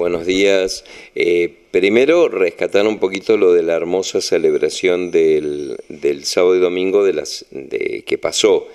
buenos días. Eh, primero, rescatar un poquito lo de la hermosa celebración del, sábado y domingo de las, de, que pasó.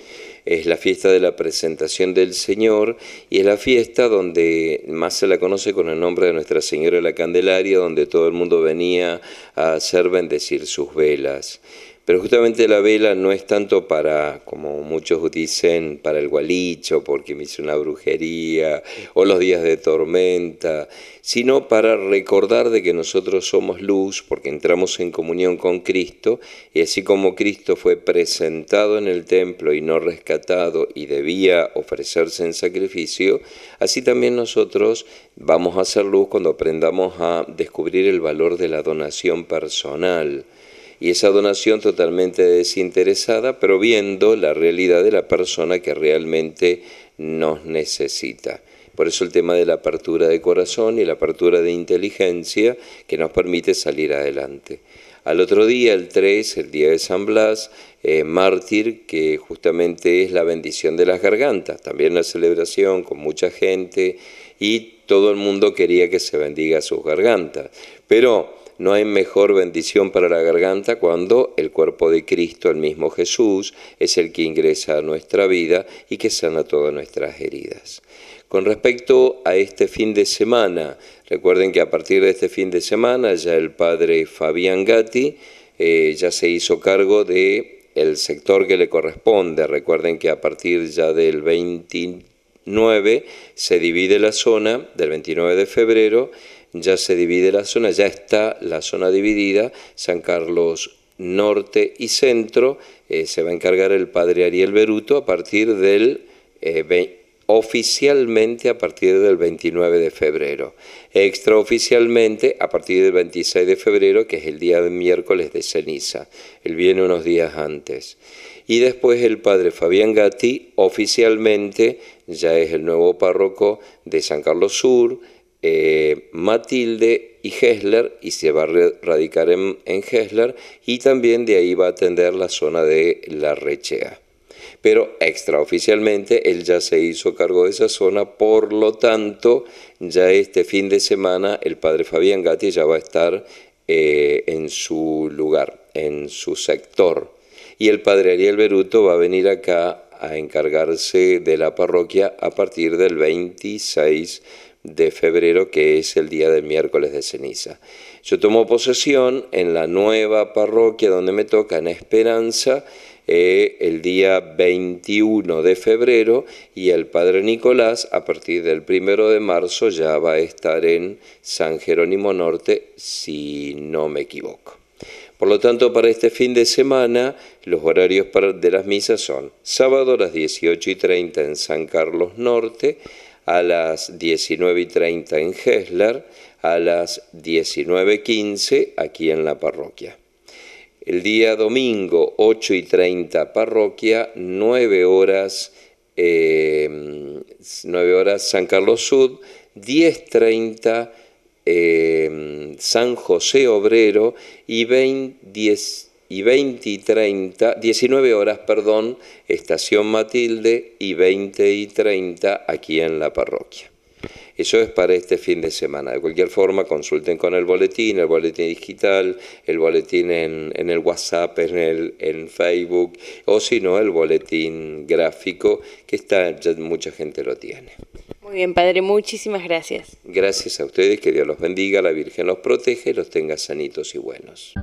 Es la fiesta de la presentación del Señor y es la fiesta donde más se la conoce con el nombre de Nuestra Señora de la Candelaria, donde todo el mundo venía a hacer bendecir sus velas. Pero justamente la vela no es tanto para, como muchos dicen, para el gualicho, porque me hice una brujería, o los días de tormenta, sino para recordar de que nosotros somos luz, porque entramos en comunión con Cristo, y así como Cristo fue presentado en el templo y no rescatado y debía ofrecerse en sacrificio, así también nosotros vamos a ser luz cuando aprendamos a descubrir el valor de la donación personal y esa donación totalmente desinteresada, pero viendo la realidad de la persona que realmente nos necesita. Por eso el tema de la apertura de corazón y la apertura de inteligencia que nos permite salir adelante. Al otro día, el 3, el día de San Blas, eh, mártir, que justamente es la bendición de las gargantas, también la celebración con mucha gente y todo el mundo quería que se bendiga sus gargantas. Pero no hay mejor bendición para la garganta cuando el cuerpo de Cristo, el mismo Jesús, es el que ingresa a nuestra vida y que sana todas nuestras heridas. Con respecto a este fin de semana, recuerden que a partir de este fin de semana ya el padre Fabián Gatti eh, ya se hizo cargo de el sector que le corresponde. Recuerden que a partir ya del 29 se divide la zona del 29 de febrero ya se divide la zona, ya está la zona dividida, San Carlos Norte y Centro, eh, se va a encargar el padre Ariel Beruto a partir del, eh, oficialmente a partir del 29 de febrero, extraoficialmente a partir del 26 de febrero, que es el día de miércoles de ceniza, él viene unos días antes. Y después el padre Fabián Gatti oficialmente ya es el nuevo párroco de San Carlos Sur, eh, Matilde y Hessler y se va a radicar en, Gessler, y también de ahí va a atender la zona de La Rechea. Pero extraoficialmente él ya se hizo cargo de esa zona, por lo tanto ya este fin de semana el padre Fabián Gatti ya va a estar eh, en su lugar, en su sector. Y el padre Ariel Beruto va a venir acá a encargarse de la parroquia a partir del 26 de febrero, que es el día del miércoles de ceniza. Yo tomo posesión en la nueva parroquia donde me toca, en Esperanza, eh, el día 21 de febrero y el Padre Nicolás a partir del primero de marzo ya va a estar en San Jerónimo Norte, si no me equivoco. Por lo tanto, para este fin de semana, los horarios de las misas son sábado a las 18 y 30 en San Carlos Norte, a las 19 y 30 en Gesler a las 19.15 aquí en la parroquia. El día domingo, 8 y 30 parroquia, 9 horas, em, horas San Carlos Sud, 10.30 eh, em, San José Obrero y 20, y 20 y 30, 19 horas, perdón, Estación Matilde y 20 y 30 aquí en la parroquia. Eso es para este fin de semana. De cualquier forma, consulten con el boletín, el boletín digital, el boletín en, el WhatsApp, en, el, en Facebook, o si no, el boletín gráfico, que está, ya mucha gente lo tiene. Muy bien, Padre, muchísimas gracias. Gracias a ustedes, que Dios los bendiga, la Virgen los protege, y los tenga sanitos y buenos.